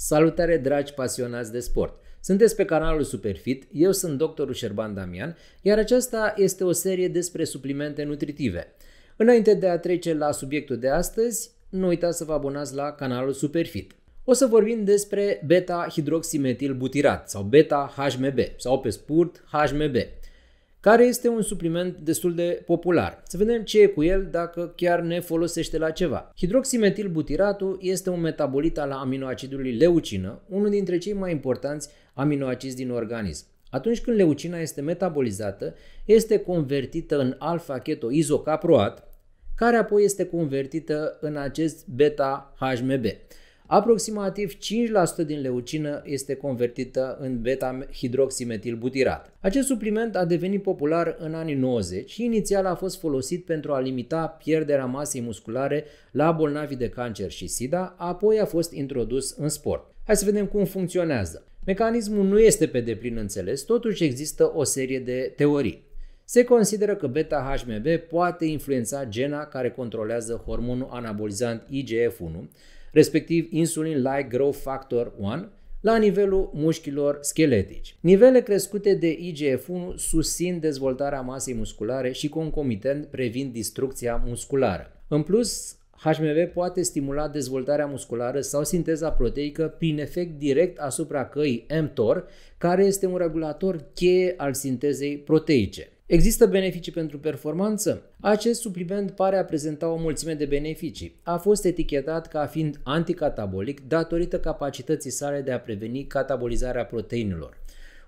Salutare dragi pasionați de sport! Sunteți pe canalul Superfit, eu sunt doctorul Șerban Damian, iar aceasta este o serie despre suplimente nutritive. Înainte de a trece la subiectul de astăzi, nu uitați să vă abonați la canalul Superfit. O să vorbim despre beta-hidroximetilbutirat sau beta-HMB sau pe spurt HMB care este un supliment destul de popular. Să vedem ce e cu el dacă chiar ne folosește la ceva. Hidroximetilbutiratul este un metabolit al aminoacidului leucină, unul dintre cei mai importanți aminoacizi din organism. Atunci când leucina este metabolizată, este convertită în alfa keto care apoi este convertită în acest beta-HMB. Aproximativ 5% din leucină este convertită în beta-hidroximetilbutirat. Acest supliment a devenit popular în anii 90 și inițial a fost folosit pentru a limita pierderea masei musculare la bolnavi de cancer și sida, apoi a fost introdus în sport. Hai să vedem cum funcționează. Mecanismul nu este pe deplin înțeles, totuși există o serie de teorii. Se consideră că beta-HMB poate influența gena care controlează hormonul anabolizant IGF-1, respectiv insulin-like growth factor 1, la nivelul mușchilor scheletici. Nivele crescute de IGF-1 susțin dezvoltarea masei musculare și concomitent previn distrucția musculară. În plus, HMV poate stimula dezvoltarea musculară sau sinteza proteică prin efect direct asupra căii mTOR, care este un regulator cheie al sintezei proteice. Există beneficii pentru performanță? Acest supliment pare a prezenta o mulțime de beneficii. A fost etichetat ca fiind anticatabolic datorită capacității sale de a preveni catabolizarea proteinelor.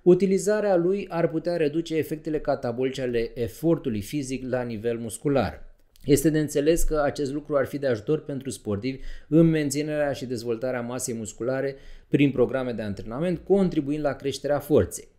Utilizarea lui ar putea reduce efectele catabolice ale efortului fizic la nivel muscular. Este de înțeles că acest lucru ar fi de ajutor pentru sportivi în menținerea și dezvoltarea masei musculare prin programe de antrenament, contribuind la creșterea forței.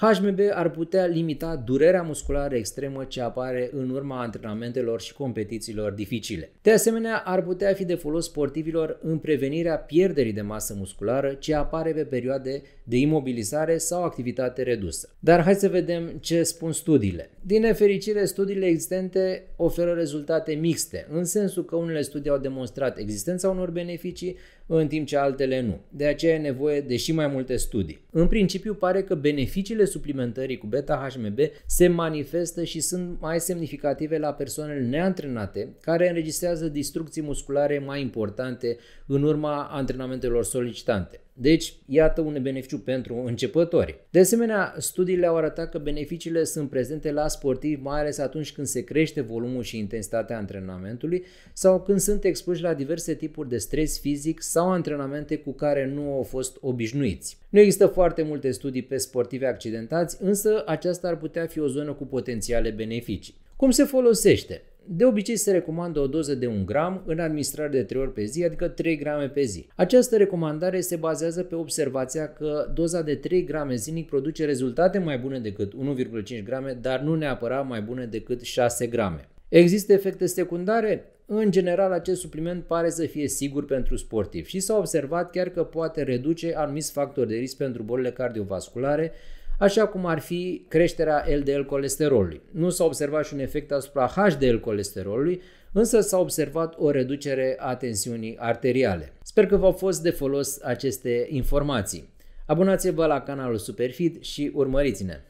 HMB ar putea limita durerea musculară extremă ce apare în urma antrenamentelor și competițiilor dificile. De asemenea, ar putea fi de folos sportivilor în prevenirea pierderii de masă musculară ce apare pe perioade de imobilizare sau activitate redusă. Dar hai să vedem ce spun studiile. Din nefericire, studiile existente oferă rezultate mixte, în sensul că unele studii au demonstrat existența unor beneficii, în timp ce altele nu. De aceea e nevoie de și mai multe studii. În principiu pare că beneficiile suplimentării cu beta-HMB se manifestă și sunt mai semnificative la persoanele neantrenate care înregistrează distrucții musculare mai importante în urma antrenamentelor solicitante. Deci, iată un beneficiu pentru începători. De asemenea, studiile au arătat că beneficiile sunt prezente la sportivi, mai ales atunci când se crește volumul și intensitatea antrenamentului sau când sunt expuși la diverse tipuri de stres fizic sau antrenamente cu care nu au fost obișnuiți. Nu există foarte multe studii pe sportivi accidentați, însă aceasta ar putea fi o zonă cu potențiale beneficii. Cum se folosește? De obicei se recomandă o doză de 1 gram în administrare de 3 ori pe zi, adică 3 grame pe zi. Această recomandare se bazează pe observația că doza de 3 grame zilnic produce rezultate mai bune decât 1,5 grame, dar nu neapărat mai bune decât 6 grame. Există efecte secundare? În general, acest supliment pare să fie sigur pentru sportiv și s-a observat chiar că poate reduce anumiți factori de risc pentru bolile cardiovasculare, așa cum ar fi creșterea LDL colesterolului. Nu s-a observat și un efect asupra HDL colesterolului, însă s-a observat o reducere a tensiunii arteriale. Sper că v-au fost de folos aceste informații. Abonați-vă la canalul Superfit și urmăriți-ne!